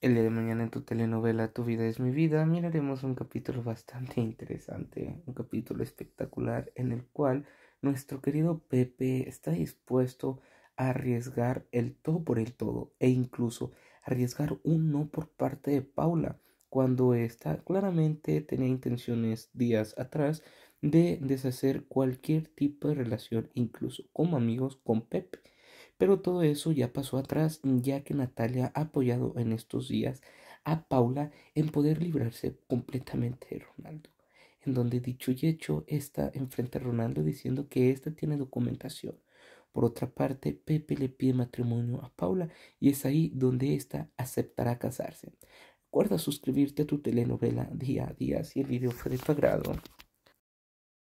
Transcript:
El día de mañana en tu telenovela Tu vida es mi vida miraremos un capítulo bastante interesante, un capítulo espectacular en el cual nuestro querido Pepe está dispuesto a arriesgar el todo por el todo e incluso arriesgar un no por parte de Paula cuando esta claramente tenía intenciones días atrás de deshacer cualquier tipo de relación incluso como amigos con Pepe. Pero todo eso ya pasó atrás, ya que Natalia ha apoyado en estos días a Paula en poder librarse completamente de Ronaldo. En donde dicho y hecho, está enfrente a Ronaldo diciendo que ésta tiene documentación. Por otra parte, Pepe le pide matrimonio a Paula y es ahí donde ésta aceptará casarse. Recuerda suscribirte a tu telenovela día a día si el video fue de tu